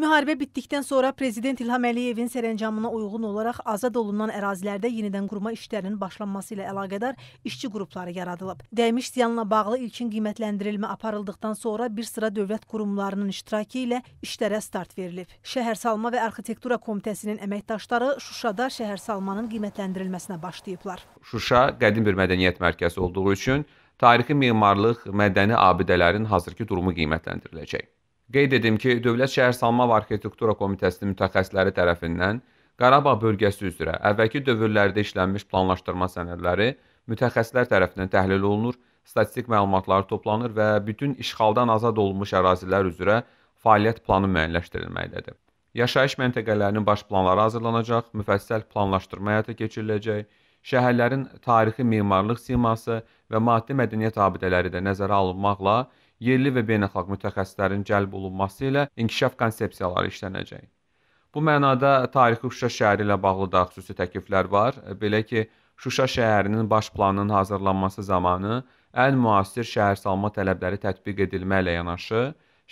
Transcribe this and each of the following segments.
Müharibə bitdikdən sonra Prezident İlham Əliyevin sərəncamına uyğun olaraq azad olunan ərazilərdə yenidən qurma işlərinin başlanması ilə əlaqədar işçi qrupları yaradılıb. Dəymiş ziyanla bağlı ilkin qiymətləndirilmə aparıldıqdan sonra bir sıra dövlət qurumlarının iştirakı ilə işlərə start verilib. Şəhərsalma və Arxitektura Komitəsinin əməkdaşları Şuşada şəhərsalmanın qiymətləndirilməsinə başlayıblar. Şuşa qədim bir mədəniyyət mərkəzi olduğu üçün tarixi memarlıq, mədəni abidələrin hazırki durumu qiymətləndiriləcək. Qeyd edim ki, Dövlət Şəhərsalma və Arxitektura Komitəsinin mütəxəssisləri tərəfindən Qarabağ bölgəsi üzrə əvvəlki dövrlərdə işlənmiş planlaşdırma sənədləri mütəxəssislər tərəfindən təhlil olunur, statistik məlumatlar toplanır və bütün işğaldan azad olunmuş ərazilər üzrə fəaliyyət planı müəyyənləşdirilməkdədir. Yaşayış məntəqələrinin baş planları hazırlanacaq, müfəssəl planlaşdırma həyata keçiriləcək, şəhərlərin tarixi memarlıq siması və maddi mədəniyyət abidələri də nəzərə alınmaqla yerli və beynəlxalq mütəxəssislərin cəlb olunması ilə inkişaf konsepsiyaları işlənəcək. Bu mənada tarixi Şuşa şəhəri ilə bağlı da xüsusi təkliflər var. Belə ki, Şuşa şəhərinin baş planının hazırlanması zamanı ən müasir şəhərsalma tələbləri tətbiq edilməklə yanaşı,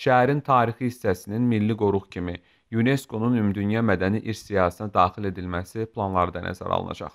şəhərin tarixi hissəsinin milli qoruq kimi UNESCO-nun Ümumdünya Mədəni İrs siyahısına daxil edilməsi planlarda nəzərə alınacaq.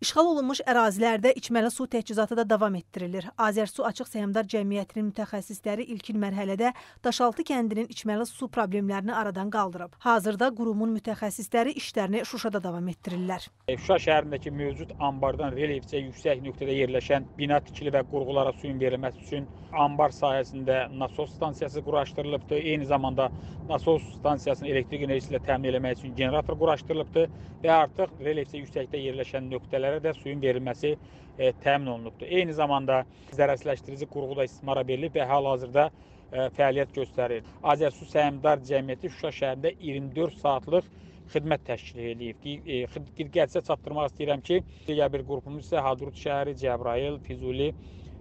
İşğal olunmuş ərazilərdə içməli su təchizatı da davam etdirilir. Azərsu Açıq Səhmdar Cəmiyyətinin mütəxəssisləri ilkin mərhələdə Daşaltı kəndinin içməli su problemlərini aradan qaldırıb. Hazırda qurumun mütəxəssisləri işlərini Şuşada davam etdirirlər. E, Şuşa şəhərindəki mövcud anbardan relyeftə yüksək nöqtədə yerləşən bina tikili və qurğulara suyun verilməsi üçün anbar sahəsində nasos stansiyası quraşdırılıbdı. Eyni zamanda nasos stansiyasını elektrik enerjisi ilə təmin etmək üçün generator quraşdırılıbdı və artıq relyeftə yüksəkdə yerləşən nöqtələr müəssisələrə də suyun verilməsi e, təmin olunubdur. Eyni zamanda zərərsizləşdirici qurğu da istismara verilib və hal-hazırda e, fəaliyyət göstərir. Azərsu Səhmdar Cəmiyyəti Şuşa şəhərində 24 saatlıq xidmət təşkil edib. E, Diqqətinizə çatdırmaq istəyirəm ki, digər bir qrupumuz isə Hadrut şəhəri, Cəbrayıl, Füzuli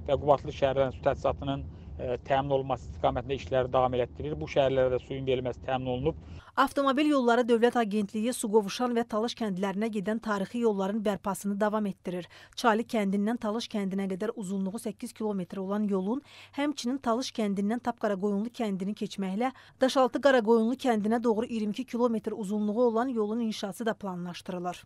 və Qubadlı şəhərlərinin su təchizatının E, təmin olunması istiqamətində işləri davam elətdirir. Bu şəhərlərə də suyun verilməsi təmin olunub. Avtomobil Yolları Dövlət Agentliyi Suqovuşan və Talış kəndlərinə gedən tarixi yolların bərpasını davam etdirir. Çali kəndindən Talış kəndinə qədər uzunluğu 8 kilometr olan yolun, həmçinin Talış kəndindən Tapqaraqoyunlu kəndini keçməklə Daşaltı Qaraqoyunlu kəndinə doğru 22 kilometr uzunluğu olan yolun inşası da planlaşdırılır.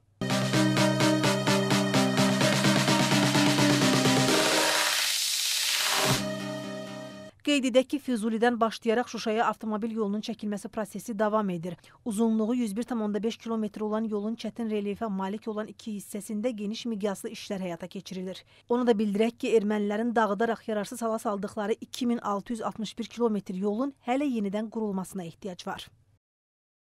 Qeyd edək ki, Füzulidən başlayaraq Şuşaya avtomobil yolunun çəkilməsi prosesi davam edir. Uzunluğu 101,5 kilometr olan yolun çətin relifə malik olan iki hissəsində geniş miqyaslı işlər həyata keçirilir. Onu da bildirək ki, ermənilərin dağıdaraq yararsız hala saldıqları 2661 kilometr yolun hələ yenidən qurulmasına ehtiyac var.